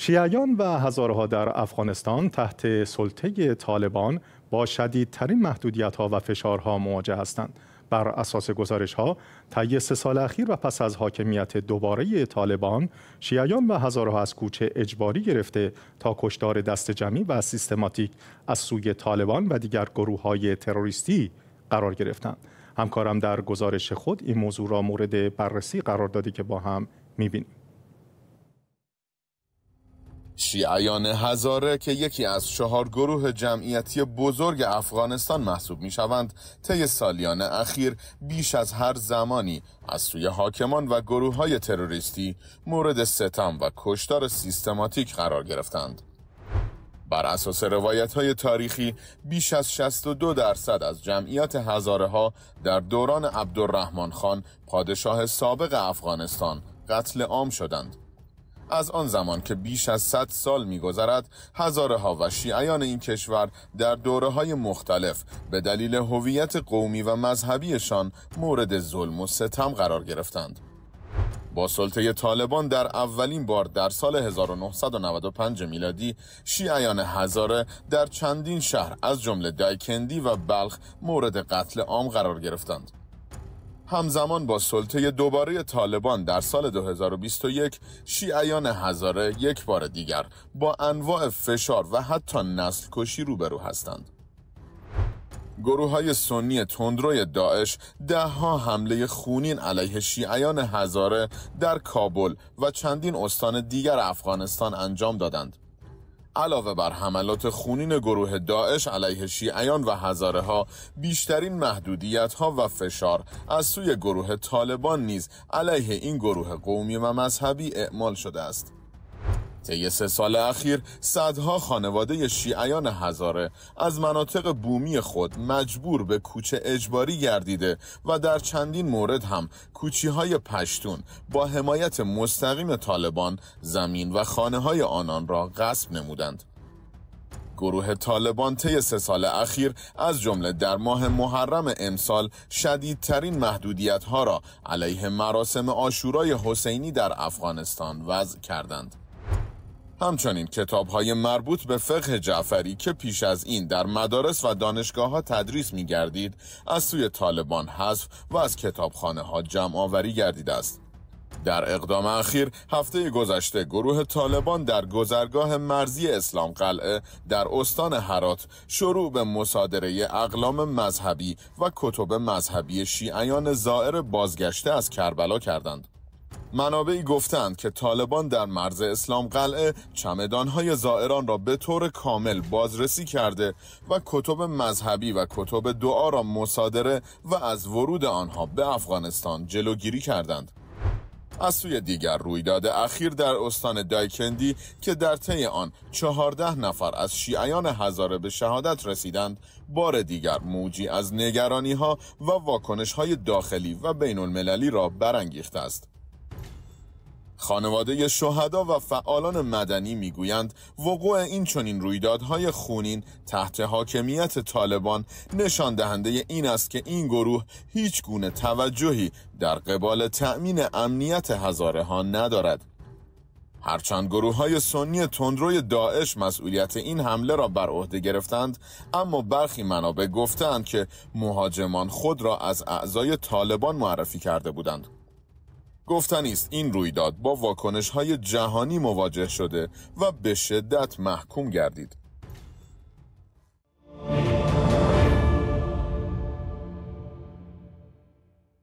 شیعیان و هزارها در افغانستان تحت سلطه طالبان با شدیدترین محدودیت ها و فشارها مواجه هستند. بر اساس گزارش ها طی سه سال اخیر و پس از حاکمیت دوباره طالبان شیعیان و هزارها از کوچه اجباری گرفته تا کشدار دست جمعی و سیستماتیک از سوی طالبان و دیگر گروه های تروریستی قرار گرفتند همکارم در گزارش خود این موضوع را مورد بررسی قرار داده که با هم میبینیم شیعیان هزاره که یکی از چهار گروه جمعیتی بزرگ افغانستان محسوب می شوند طی سالیان اخیر بیش از هر زمانی از سوی حاکمان و گروه های تروریستی مورد ستم و کشتار سیستماتیک قرار گرفتند. بر اساس روایت های تاریخی بیش از 62 درصد از جمعیت هزاره ها در دوران عبدالرحمن خان پادشاه سابق افغانستان قتل عام شدند از آن زمان که بیش از 100 سال میگذرد هزارها و شیعیان این کشور در دوره های مختلف به دلیل هویت قومی و مذهبیشان مورد ظلم و ستم قرار گرفتند با سلطه طالبان در اولین بار در سال 1995 میلادی شیعیان هزاره در چندین شهر از جمله دایکندی و بلخ مورد قتل عام قرار گرفتند همزمان با سلطه دوباره طالبان در سال 2021 شیعیان هزاره یک بار دیگر با انواع فشار و حتی نسل کشی روبرو هستند. گروه های سنی تندروی داعش ده ها حمله خونین علیه شیعیان هزاره در کابل و چندین استان دیگر افغانستان انجام دادند. علاوه بر حملات خونین گروه داعش علیه شیعیان و هزاره ها بیشترین محدودیت ها و فشار از سوی گروه طالبان نیز علیه این گروه قومی و مذهبی اعمال شده است طی سه سال اخیر صدها خانواده شیعیان هزاره از مناطق بومی خود مجبور به کوچه اجباری گردیده و در چندین مورد هم کوچی های پشتون با حمایت مستقیم طالبان زمین و خانه های آنان را غصب نمودند. گروه طالبان طی سه سال اخیر از جمله در ماه محرم امسال شدیدترین محدودیت ها را علیه مراسم آشورای حسینی در افغانستان وضع کردند. همچنین کتاب های مربوط به فقه جعفری که پیش از این در مدارس و دانشگاه ها تدریس می گردید از سوی طالبان حذف و از کتابخانه ها جمع آوری گردید است. در اقدام اخیر هفته گذشته گروه طالبان در گذرگاه مرزی اسلام قلعه در استان هرات شروع به مصادره اقلام مذهبی و کتب مذهبی شیعیان زائر بازگشته از کربلا کردند. منابعی گفتند که طالبان در مرز اسلام قلعه چمدانهای زائران را به طور کامل بازرسی کرده و کتب مذهبی و کتب دعا را مصادره و از ورود آنها به افغانستان جلوگیری کردند. از سوی دیگر رویداد اخیر در استان دایکندی که در طی آن چهارده نفر از شیعیان هزاره به شهادت رسیدند بار دیگر موجی از نگرانی ها و واکنش های داخلی و بین المللی را برانگیخته است خانواده شهدا و فعالان مدنی میگویند وقوع این چنین رویدادهای خونین تحت حاکمیت طالبان نشان دهنده این است که این گروه هیچ گونه توجهی در قبال تأمین امنیت هزاره ها ندارد هرچند گروه های سنی تندروی داعش مسئولیت این حمله را بر عهده گرفتند اما برخی منابع گفتند که مهاجمان خود را از اعضای طالبان معرفی کرده بودند گفتنی است این رویداد با واکنش های جهانی مواجه شده و به شدت محکوم گردید